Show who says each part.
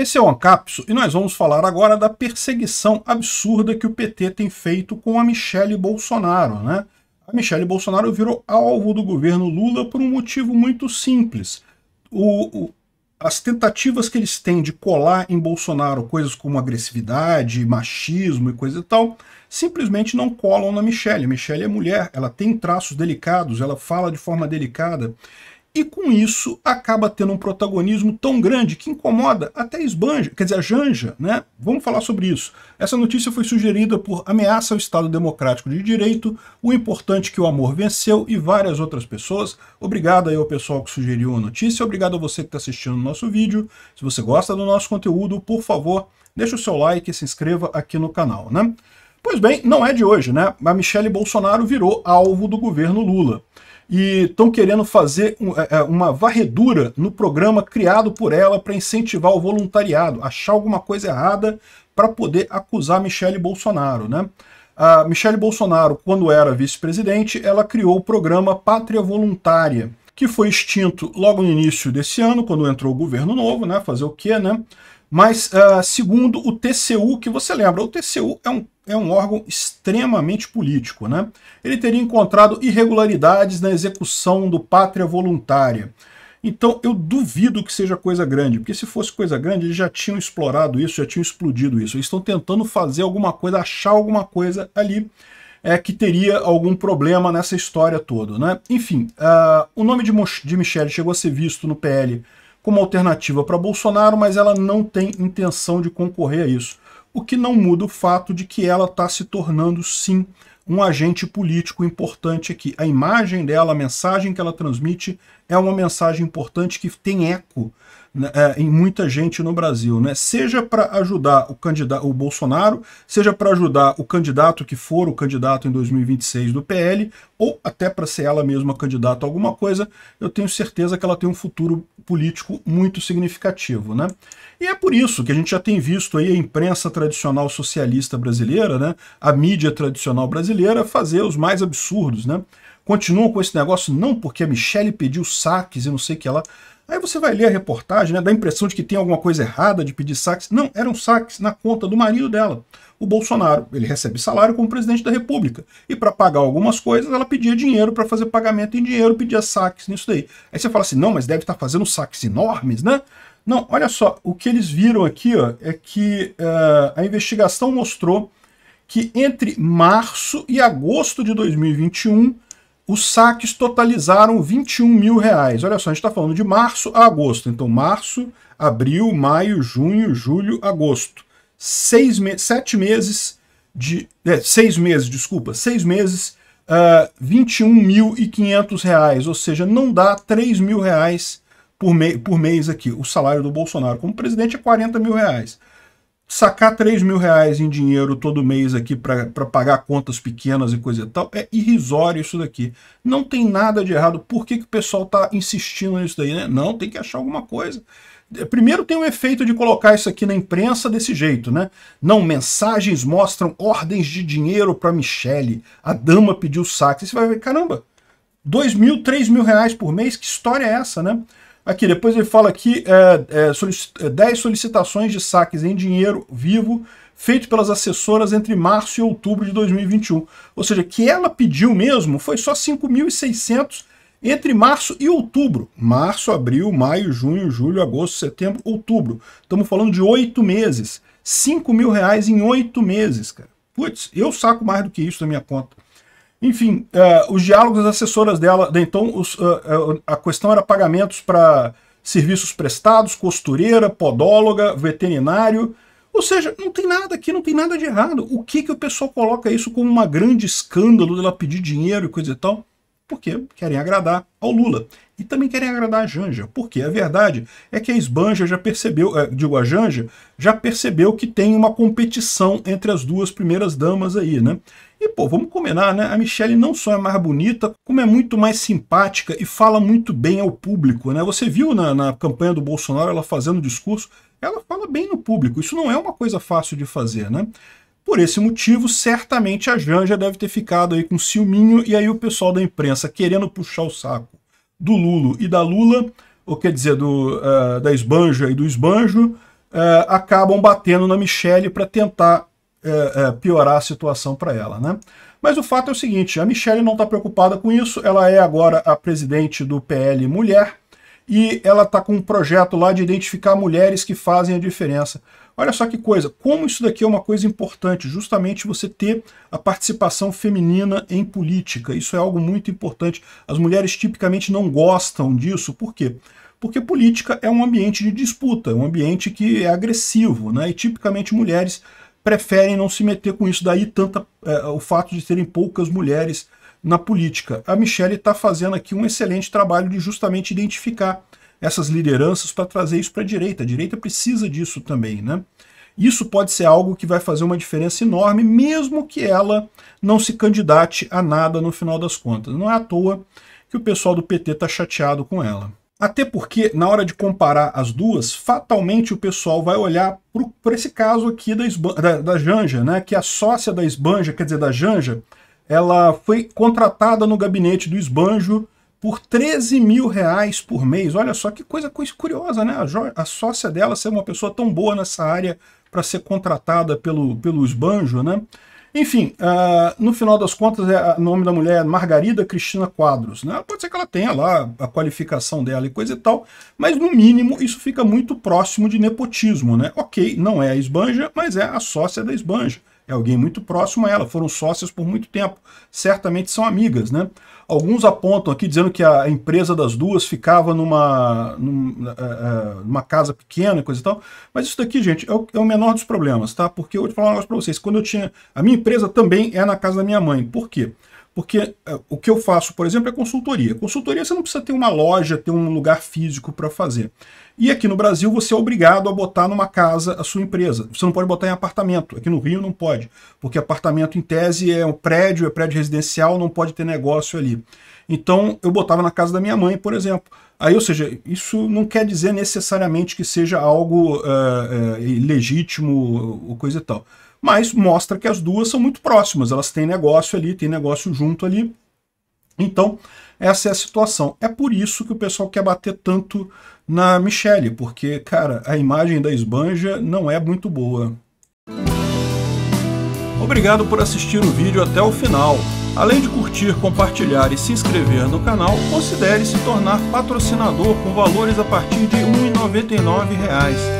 Speaker 1: Esse é o Ancapso e nós vamos falar agora da perseguição absurda que o PT tem feito com a Michelle Bolsonaro. Né? A Michelle Bolsonaro virou alvo do governo Lula por um motivo muito simples. O, o, as tentativas que eles têm de colar em Bolsonaro coisas como agressividade, machismo e coisa e tal, simplesmente não colam na Michelle. Michelle é mulher, ela tem traços delicados, ela fala de forma delicada e com isso acaba tendo um protagonismo tão grande que incomoda até esbanja, quer dizer, a Janja, né? Vamos falar sobre isso. Essa notícia foi sugerida por Ameaça ao Estado Democrático de Direito, O Importante que o Amor Venceu e várias outras pessoas. Obrigado aí ao pessoal que sugeriu a notícia, obrigado a você que está assistindo o nosso vídeo. Se você gosta do nosso conteúdo, por favor, deixe o seu like e se inscreva aqui no canal, né? Pois bem, não é de hoje, né? A Michele Bolsonaro virou alvo do governo Lula e estão querendo fazer é, é, uma varredura no programa criado por ela para incentivar o voluntariado, achar alguma coisa errada para poder acusar Michele Bolsonaro. Né? A Michele Bolsonaro, quando era vice-presidente, ela criou o programa Pátria Voluntária, que foi extinto logo no início desse ano, quando entrou o governo novo, né? Fazer o quê, né? Mas uh, segundo o TCU, que você lembra, o TCU é um, é um órgão extremamente político, né? Ele teria encontrado irregularidades na execução do Pátria Voluntária. Então eu duvido que seja coisa grande, porque se fosse coisa grande, eles já tinham explorado isso, já tinham explodido isso. Eles estão tentando fazer alguma coisa, achar alguma coisa ali é, que teria algum problema nessa história toda. Né? Enfim, uh, o nome de, de Michele chegou a ser visto no PL como alternativa para Bolsonaro, mas ela não tem intenção de concorrer a isso. O que não muda o fato de que ela está se tornando, sim, um agente político importante aqui. A imagem dela, a mensagem que ela transmite é uma mensagem importante que tem eco né, é, em muita gente no Brasil, né? Seja para ajudar o candidato, o Bolsonaro, seja para ajudar o candidato que for o candidato em 2026 do PL, ou até para ser ela mesma candidata a alguma coisa, eu tenho certeza que ela tem um futuro político muito significativo, né? E é por isso que a gente já tem visto aí a imprensa tradicional socialista brasileira, né, a mídia tradicional brasileira fazer os mais absurdos, né? continuam com esse negócio não porque a Michelle pediu saques e não sei o que ela Aí você vai ler a reportagem, né, dá a impressão de que tem alguma coisa errada de pedir saques. Não, eram saques na conta do marido dela, o Bolsonaro. Ele recebe salário como presidente da República. E para pagar algumas coisas, ela pedia dinheiro para fazer pagamento em dinheiro, pedia saques nisso daí. Aí você fala assim: não, mas deve estar tá fazendo saques enormes, né? Não, olha só, o que eles viram aqui ó, é que uh, a investigação mostrou que entre março e agosto de 2021 os saques totalizaram 21 mil reais. Olha só, a gente está falando de março a agosto. Então, março, abril, maio, junho, julho, agosto. Seis me sete meses de... É, seis meses, desculpa. Seis meses, uh, ah, 21.500 reais. Ou seja, não dá 3 mil reais por, me por mês aqui. O salário do Bolsonaro como presidente é 40 mil reais sacar 3 mil reais em dinheiro todo mês aqui para pagar contas pequenas e coisa e tal, é irrisório isso daqui. Não tem nada de errado. Por que, que o pessoal está insistindo nisso daí, né? Não, tem que achar alguma coisa. É, primeiro tem o efeito de colocar isso aqui na imprensa desse jeito, né? Não, mensagens mostram ordens de dinheiro para Michelle. A dama pediu saque. Você vai ver, caramba, 2 mil, 3 mil reais por mês, que história é essa, né? Aqui, depois ele fala aqui é, é, 10 é, solicitações de saques em dinheiro vivo feito pelas assessoras entre março e outubro de 2021. Ou seja, que ela pediu mesmo foi só 5.600 entre março e outubro. Março, abril, maio, junho, julho, agosto, setembro, outubro. Estamos falando de oito meses. 5 mil reais em oito meses, cara. Putz, eu saco mais do que isso da minha conta. Enfim, uh, os diálogos das assessoras dela, né, então os, uh, a questão era pagamentos para serviços prestados, costureira, podóloga, veterinário, ou seja, não tem nada aqui, não tem nada de errado. O que que o pessoal coloca isso como uma grande escândalo dela pedir dinheiro e coisa e tal? Porque querem agradar ao Lula. E também querem agradar a Janja, porque a verdade é que a Esbanja já percebeu, é, digo, a Janja já percebeu que tem uma competição entre as duas primeiras damas aí, né? E, pô, vamos combinar, né? A Michelle não só é mais bonita, como é muito mais simpática e fala muito bem ao público, né? Você viu na, na campanha do Bolsonaro ela fazendo discurso, ela fala bem no público. Isso não é uma coisa fácil de fazer, né? Por esse motivo, certamente a Janja deve ter ficado aí com ciúminho e aí o pessoal da imprensa querendo puxar o saco do Lulo e da Lula, ou quer dizer, do, uh, da Esbanja e do Esbanjo, uh, acabam batendo na Michelle para tentar é, é, piorar a situação para ela. Né? Mas o fato é o seguinte, a Michelle não está preocupada com isso, ela é agora a presidente do PL Mulher, e ela está com um projeto lá de identificar mulheres que fazem a diferença. Olha só que coisa, como isso daqui é uma coisa importante, justamente você ter a participação feminina em política. Isso é algo muito importante. As mulheres tipicamente não gostam disso, por quê? Porque política é um ambiente de disputa, um ambiente que é agressivo, né? E tipicamente mulheres preferem não se meter com isso. Daí tanta, é, o fato de terem poucas mulheres na política. A Michelle está fazendo aqui um excelente trabalho de justamente identificar essas lideranças para trazer isso para a direita. A direita precisa disso também, né? Isso pode ser algo que vai fazer uma diferença enorme, mesmo que ela não se candidate a nada no final das contas. Não é à toa que o pessoal do PT está chateado com ela. Até porque, na hora de comparar as duas, fatalmente o pessoal vai olhar para esse caso aqui da, da, da Janja, né? que a sócia da Esbanja, quer dizer, da Janja, ela foi contratada no gabinete do Esbanjo por 13 mil reais por mês. Olha só que coisa, coisa curiosa, né? A, a sócia dela ser uma pessoa tão boa nessa área para ser contratada pelo, pelo Esbanjo, né? Enfim, uh, no final das contas, é, o nome da mulher é Margarida Cristina Quadros. Né? Pode ser que ela tenha lá a qualificação dela e coisa e tal, mas no mínimo isso fica muito próximo de nepotismo. Né? Ok, não é a esbanja, mas é a sócia da esbanja. É alguém muito próximo a ela, foram sócias por muito tempo, certamente são amigas, né? Alguns apontam aqui dizendo que a empresa das duas ficava numa, numa, eh, eh, numa casa pequena, e coisa e tal, mas isso daqui, gente, é o, é o menor dos problemas, tá? Porque eu vou te falar um negócio para vocês, quando eu tinha... A minha empresa também é na casa da minha mãe, por quê? Porque eh, o que eu faço, por exemplo, é consultoria. Consultoria você não precisa ter uma loja, ter um lugar físico para fazer. E aqui no Brasil você é obrigado a botar numa casa a sua empresa. Você não pode botar em apartamento. Aqui no Rio não pode, porque apartamento em tese é um prédio, é prédio residencial, não pode ter negócio ali. Então eu botava na casa da minha mãe, por exemplo. Aí, ou seja, isso não quer dizer necessariamente que seja algo eh, eh, legítimo ou coisa e tal. Mas mostra que as duas são muito próximas, elas têm negócio ali, têm negócio junto ali. Então, essa é a situação. É por isso que o pessoal quer bater tanto na Michelle, porque, cara, a imagem da esbanja não é muito boa. Obrigado por assistir o vídeo até o final. Além de curtir, compartilhar e se inscrever no canal, considere se tornar patrocinador com valores a partir de R$ 1,99